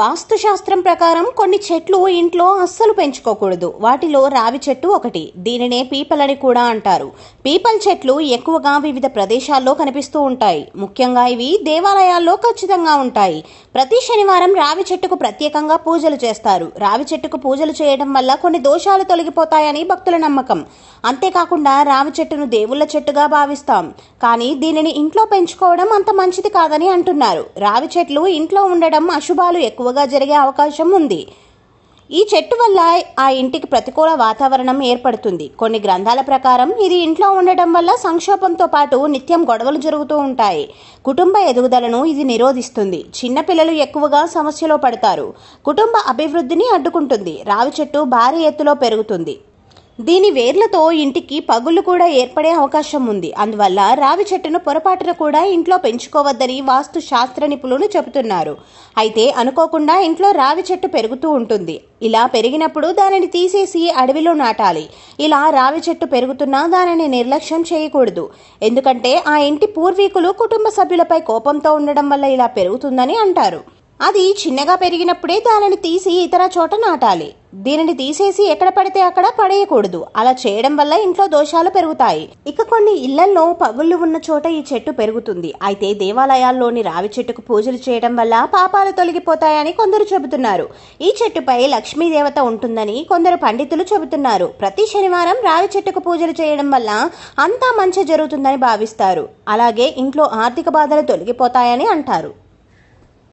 వాస్తుశాస్త్రం ప్రకారం కొన్ని చెట్లు ఇంట్లో అస్సలు పెంచుకోకూడదు వాటిలో రావి చెట్టు ఒకటి దీనినే పీపలని కూడా అంటారు పీపల్ చెట్లు ఎక్కువగా వివిధ ప్రదేశాల్లో కనిపిస్తూ ఉంటాయి ముఖ్యంగా ఇవి దేవాలయాల్లో ఖచ్చితంగా ఉంటాయి ప్రతి శనివారం రావి చెట్టుకు ప్రత్యేకంగా పూజలు చేస్తారు రావి చెట్టుకు పూజలు చేయడం వల్ల కొన్ని దోషాలు తొలగిపోతాయని భక్తుల నమ్మకం అంతేకాకుండా రావి చెట్టును దేవుళ్ళ చెట్టుగా భావిస్తాం కానీ దీనిని ఇంట్లో పెంచుకోవడం అంత మంచిది కాదని అంటున్నారు రావి చెట్లు ఇంట్లో ఉండడం అశుభాలు ఎక్కువ ఎక్కువగా జరిగే అవకాశం ఉంది ఈ చెట్టు వల్ల ఆ ఇంటికి ప్రతికూల వాతావరణం ఏర్పడుతుంది కొన్ని గ్రంథాల ప్రకారం ఇది ఇంట్లో ఉండటం వల్ల సంక్షోభంతో పాటు నిత్యం గొడవలు జరుగుతూ ఉంటాయి కుటుంబ ఎదుగుదలను ఇది నిరోధిస్తుంది చిన్నపిల్లలు ఎక్కువగా సమస్యలో పడతారు కుటుంబ అభివృద్ధిని అడ్డుకుంటుంది రావి చెట్టు భారీ ఎత్తులో పెరుగుతుంది దీని వేర్లతో ఇంటికి పగులు కూడా ఏర్పడే అవకాశం ఉంది అందువల్ల రావి చెట్టును పొరపాటున కూడా ఇంట్లో పెంచుకోవద్దని వాస్తు శాస్త్ర నిపుణులు చెబుతున్నారు అయితే అనుకోకుండా ఇంట్లో రావి చెట్టు పెరుగుతూ ఉంటుంది ఇలా పెరిగినప్పుడు దానిని తీసేసి అడవిలో నాటాలి ఇలా రావి చెట్టు పెరుగుతున్నా దానిని నిర్లక్ష్యం చేయకూడదు ఎందుకంటే ఆ ఇంటి పూర్వీకులు కుటుంబ సభ్యులపై కోపంతో ఉండడం వల్ల ఇలా పెరుగుతుందని అంటారు అది చిన్నగా పెరిగినప్పుడే దానిని తీసి ఇతర చోట నాటాలి దీనిని తీసేసి ఎక్కడ పడితే అక్కడ పడేయకూడదు అలా చేయడం వల్ల ఇంట్లో దోషాలు పెరుగుతాయి ఇక కొన్ని ఇళ్లలో పగుళ్ళు ఉన్న చోట ఈ చెట్టు పెరుగుతుంది అయితే దేవాలయాల్లోని రావి చెట్టుకు పూజలు చేయడం వల్ల పాపాలు తొలగిపోతాయని కొందరు చెబుతున్నారు ఈ చెట్టుపై లక్ష్మీదేవత ఉంటుందని కొందరు పండితులు చెబుతున్నారు ప్రతి శనివారం రావి చెట్టుకు పూజలు చేయడం వల్ల అంతా మంచి జరుగుతుందని భావిస్తారు అలాగే ఇంట్లో ఆర్థిక బాధలు తొలగిపోతాయని అంటారు